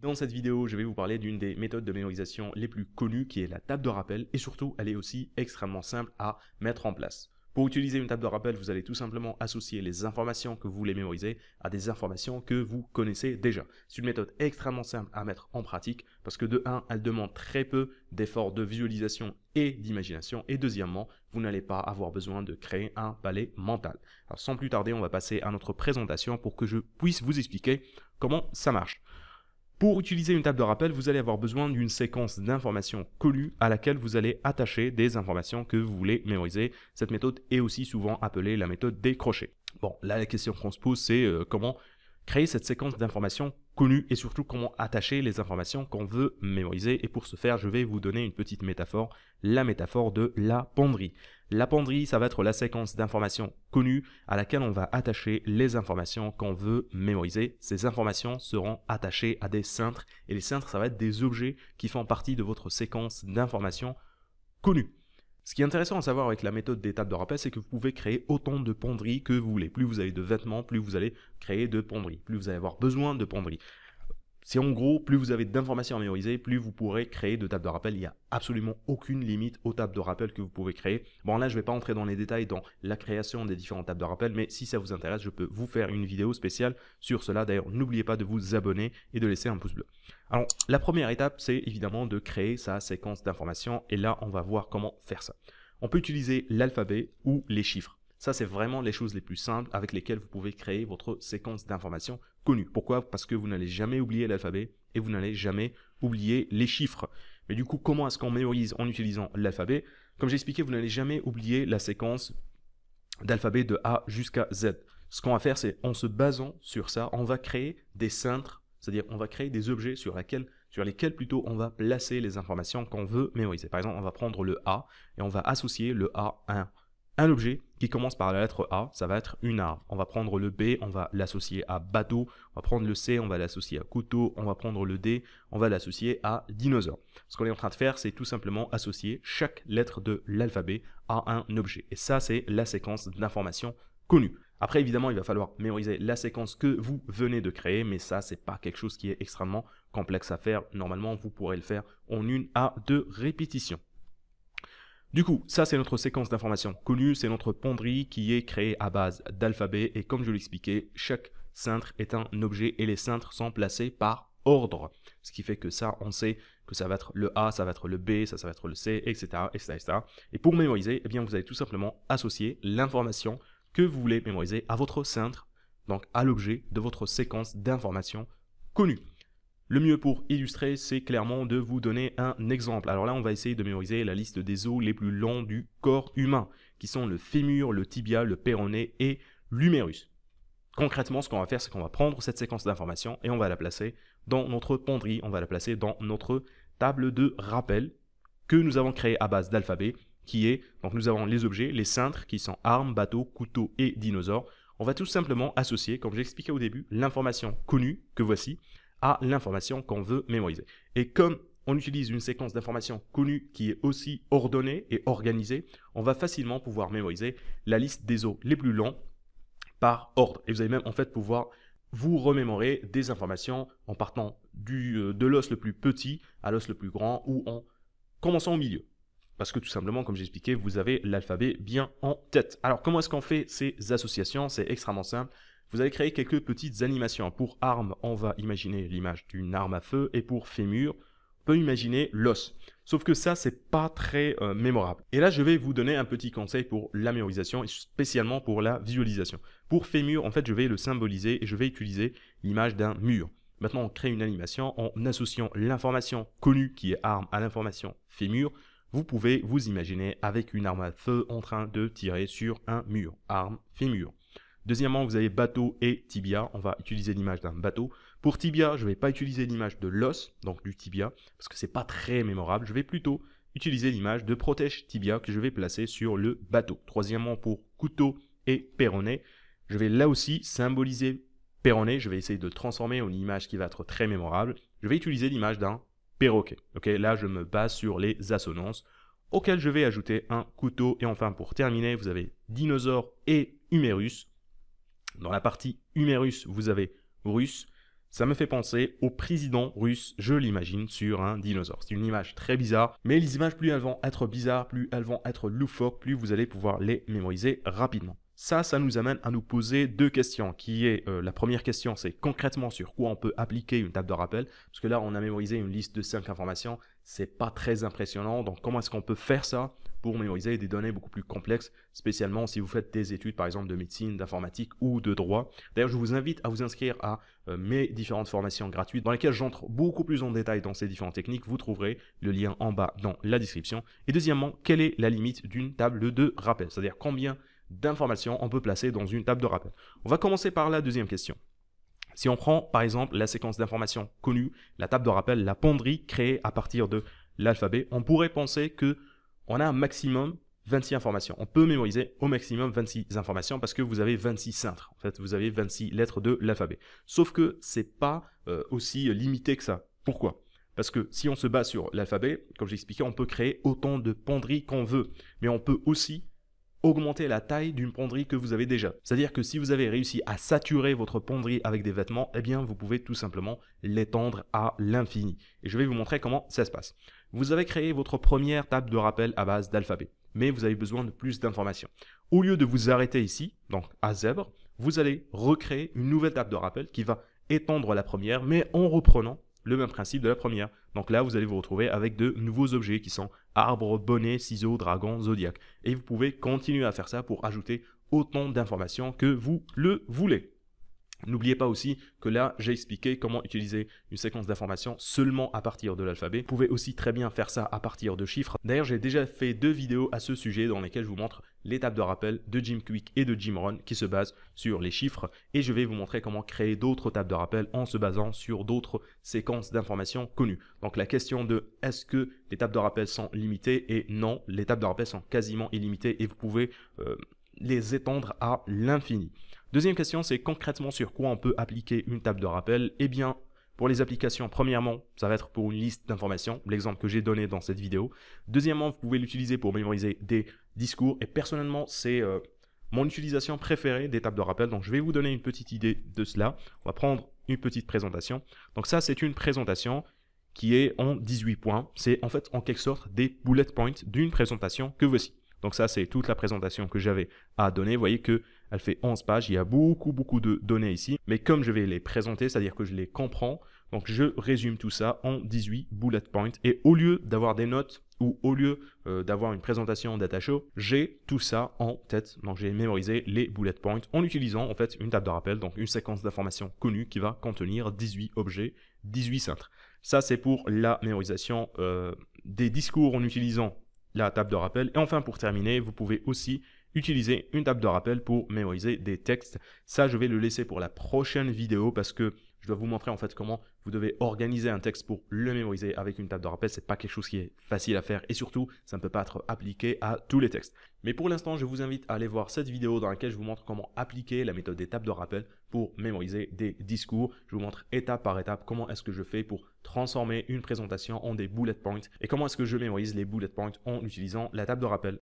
Dans cette vidéo, je vais vous parler d'une des méthodes de mémorisation les plus connues qui est la table de rappel et surtout elle est aussi extrêmement simple à mettre en place. Pour utiliser une table de rappel, vous allez tout simplement associer les informations que vous voulez mémoriser à des informations que vous connaissez déjà. C'est une méthode extrêmement simple à mettre en pratique parce que de un, elle demande très peu d'efforts de visualisation et d'imagination et deuxièmement, vous n'allez pas avoir besoin de créer un palais mental. Alors sans plus tarder, on va passer à notre présentation pour que je puisse vous expliquer comment ça marche. Pour utiliser une table de rappel, vous allez avoir besoin d'une séquence d'informations connues à laquelle vous allez attacher des informations que vous voulez mémoriser. Cette méthode est aussi souvent appelée la méthode des crochets. Bon, là la question qu'on se pose c'est euh, comment créer cette séquence d'informations et surtout comment attacher les informations qu'on veut mémoriser. Et pour ce faire, je vais vous donner une petite métaphore, la métaphore de la penderie. La penderie, ça va être la séquence d'informations connues à laquelle on va attacher les informations qu'on veut mémoriser. Ces informations seront attachées à des cintres et les cintres, ça va être des objets qui font partie de votre séquence d'informations connues. Ce qui est intéressant à savoir avec la méthode d'étape de rappel, c'est que vous pouvez créer autant de ponderies que vous voulez. Plus vous avez de vêtements, plus vous allez créer de ponderies, plus vous allez avoir besoin de ponderies. C'est en gros, plus vous avez d'informations à mémoriser, plus vous pourrez créer de tables de rappel. Il n'y a absolument aucune limite aux tables de rappel que vous pouvez créer. Bon là, je ne vais pas entrer dans les détails dans la création des différentes tables de rappel, mais si ça vous intéresse, je peux vous faire une vidéo spéciale sur cela. D'ailleurs, n'oubliez pas de vous abonner et de laisser un pouce bleu. Alors, la première étape, c'est évidemment de créer sa séquence d'informations. Et là, on va voir comment faire ça. On peut utiliser l'alphabet ou les chiffres. Ça, c'est vraiment les choses les plus simples avec lesquelles vous pouvez créer votre séquence d'informations pourquoi Parce que vous n'allez jamais oublier l'alphabet et vous n'allez jamais oublier les chiffres. Mais du coup, comment est-ce qu'on mémorise en utilisant l'alphabet Comme j'ai expliqué, vous n'allez jamais oublier la séquence d'alphabet de A jusqu'à Z. Ce qu'on va faire, c'est en se basant sur ça, on va créer des cintres, c'est-à-dire on va créer des objets sur, sur lesquels plutôt on va placer les informations qu'on veut mémoriser. Par exemple, on va prendre le A et on va associer le A à un un objet qui commence par la lettre A, ça va être une arme. On va prendre le B, on va l'associer à bateau, on va prendre le C, on va l'associer à couteau, on va prendre le D, on va l'associer à dinosaure. Ce qu'on est en train de faire, c'est tout simplement associer chaque lettre de l'alphabet à un objet. Et ça, c'est la séquence d'informations connue. Après, évidemment, il va falloir mémoriser la séquence que vous venez de créer, mais ça, c'est pas quelque chose qui est extrêmement complexe à faire. Normalement, vous pourrez le faire en une à deux répétitions. Du coup, ça c'est notre séquence d'informations connue, c'est notre ponderie qui est créée à base d'alphabet et comme je l'expliquais, chaque cintre est un objet et les cintres sont placés par ordre. Ce qui fait que ça, on sait que ça va être le A, ça va être le B, ça, ça va être le C, etc. etc. Et pour mémoriser, eh bien, vous allez tout simplement associer l'information que vous voulez mémoriser à votre cintre, donc à l'objet de votre séquence d'informations connue. Le mieux pour illustrer, c'est clairement de vous donner un exemple. Alors là, on va essayer de mémoriser la liste des os les plus longs du corps humain, qui sont le fémur, le tibia, le péroné et l'humérus. Concrètement, ce qu'on va faire, c'est qu'on va prendre cette séquence d'informations et on va la placer dans notre ponderie, on va la placer dans notre table de rappel que nous avons créée à base d'alphabet, qui est, donc nous avons les objets, les cintres, qui sont armes, bateaux, couteaux et dinosaures. On va tout simplement associer, comme j'expliquais au début, l'information connue, que voici, à l'information qu'on veut mémoriser. Et comme on utilise une séquence d'informations connues qui est aussi ordonnée et organisée, on va facilement pouvoir mémoriser la liste des os les plus longs par ordre. Et vous allez même en fait pouvoir vous remémorer des informations en partant du, euh, de l'os le plus petit à l'os le plus grand ou en commençant au milieu. Parce que tout simplement, comme j'ai expliqué, vous avez l'alphabet bien en tête. Alors comment est-ce qu'on fait ces associations C'est extrêmement simple. Vous allez créer quelques petites animations. Pour arme, on va imaginer l'image d'une arme à feu et pour fémur, on peut imaginer l'os. Sauf que ça, c'est pas très euh, mémorable. Et là, je vais vous donner un petit conseil pour la mémorisation et spécialement pour la visualisation. Pour fémur, en fait, je vais le symboliser et je vais utiliser l'image d'un mur. Maintenant, on crée une animation en associant l'information connue qui est arme à l'information fémur. Vous pouvez vous imaginer avec une arme à feu en train de tirer sur un mur, arme, fémur. Deuxièmement, vous avez bateau et tibia. On va utiliser l'image d'un bateau. Pour tibia, je ne vais pas utiliser l'image de l'os, donc du tibia, parce que ce n'est pas très mémorable. Je vais plutôt utiliser l'image de protège tibia que je vais placer sur le bateau. Troisièmement, pour couteau et perronnet, je vais là aussi symboliser perronnet. Je vais essayer de transformer en une image qui va être très mémorable. Je vais utiliser l'image d'un perroquet. là je me base sur les assonances auxquelles je vais ajouter un couteau. Et enfin, pour terminer, vous avez dinosaure et humérus. Dans la partie humérus, vous avez russe. Ça me fait penser au président russe, je l'imagine, sur un dinosaure. C'est une image très bizarre, mais les images, plus elles vont être bizarres, plus elles vont être loufoques, plus vous allez pouvoir les mémoriser rapidement. Ça, ça nous amène à nous poser deux questions, qui est, euh, la première question, c'est concrètement sur quoi on peut appliquer une table de rappel, parce que là, on a mémorisé une liste de cinq informations, c'est pas très impressionnant. Donc, comment est-ce qu'on peut faire ça pour mémoriser des données beaucoup plus complexes, spécialement si vous faites des études, par exemple, de médecine, d'informatique ou de droit. D'ailleurs, je vous invite à vous inscrire à euh, mes différentes formations gratuites dans lesquelles j'entre beaucoup plus en détail dans ces différentes techniques. Vous trouverez le lien en bas dans la description. Et deuxièmement, quelle est la limite d'une table de rappel C'est-à-dire combien d'informations on peut placer dans une table de rappel On va commencer par la deuxième question. Si on prend par exemple la séquence d'informations connue, la table de rappel, la ponderie créée à partir de l'alphabet, on pourrait penser que on a un maximum 26 informations. On peut mémoriser au maximum 26 informations parce que vous avez 26 cintres. En fait, vous avez 26 lettres de l'alphabet. Sauf que c'est pas euh, aussi limité que ça. Pourquoi parce que si on se base sur l'alphabet, comme j'expliquais, on peut créer autant de ponderies qu'on veut, mais on peut aussi augmenter la taille d'une ponderie que vous avez déjà. C'est-à-dire que si vous avez réussi à saturer votre ponderie avec des vêtements, eh bien vous pouvez tout simplement l'étendre à l'infini. Et je vais vous montrer comment ça se passe. Vous avez créé votre première table de rappel à base d'alphabet, mais vous avez besoin de plus d'informations. Au lieu de vous arrêter ici, donc à zèbre, vous allez recréer une nouvelle table de rappel qui va étendre la première, mais en reprenant le même principe de la première. Donc là, vous allez vous retrouver avec de nouveaux objets qui sont arbres, bonnets, ciseaux, dragons, zodiaque. Et vous pouvez continuer à faire ça pour ajouter autant d'informations que vous le voulez. N'oubliez pas aussi que là, j'ai expliqué comment utiliser une séquence d'informations seulement à partir de l'alphabet. Vous pouvez aussi très bien faire ça à partir de chiffres. D'ailleurs, j'ai déjà fait deux vidéos à ce sujet dans lesquelles je vous montre l'étape de rappel de Jim Quick et de Jim Run qui se basent sur les chiffres et je vais vous montrer comment créer d'autres tables de rappel en se basant sur d'autres séquences d'informations connues. Donc la question de est-ce que les tables de rappel sont limitées et non, les tables de rappel sont quasiment illimitées et vous pouvez euh, les étendre à l'infini. Deuxième question, c'est concrètement sur quoi on peut appliquer une table de rappel Eh bien, pour les applications, premièrement, ça va être pour une liste d'informations, l'exemple que j'ai donné dans cette vidéo. Deuxièmement, vous pouvez l'utiliser pour mémoriser des discours. Et personnellement, c'est euh, mon utilisation préférée des tables de rappel. Donc, je vais vous donner une petite idée de cela. On va prendre une petite présentation. Donc ça, c'est une présentation qui est en 18 points. C'est en fait en quelque sorte des bullet points d'une présentation que voici. Donc ça, c'est toute la présentation que j'avais à donner. Vous voyez que elle fait 11 pages. Il y a beaucoup, beaucoup de données ici. Mais comme je vais les présenter, c'est-à-dire que je les comprends, donc je résume tout ça en 18 bullet points. Et au lieu d'avoir des notes ou au lieu euh, d'avoir une présentation en data show, j'ai tout ça en tête. Donc j'ai mémorisé les bullet points en utilisant en fait une table de rappel, donc une séquence d'informations connue qui va contenir 18 objets, 18 cintres. Ça c'est pour la mémorisation euh, des discours en utilisant la table de rappel. Et enfin, pour terminer, vous pouvez aussi utiliser une table de rappel pour mémoriser des textes. Ça, je vais le laisser pour la prochaine vidéo parce que je dois vous montrer en fait comment vous devez organiser un texte pour le mémoriser avec une table de rappel. C'est pas quelque chose qui est facile à faire et surtout, ça ne peut pas être appliqué à tous les textes. Mais pour l'instant, je vous invite à aller voir cette vidéo dans laquelle je vous montre comment appliquer la méthode des tables de rappel pour mémoriser des discours. Je vous montre étape par étape comment est-ce que je fais pour transformer une présentation en des bullet points et comment est-ce que je mémorise les bullet points en utilisant la table de rappel.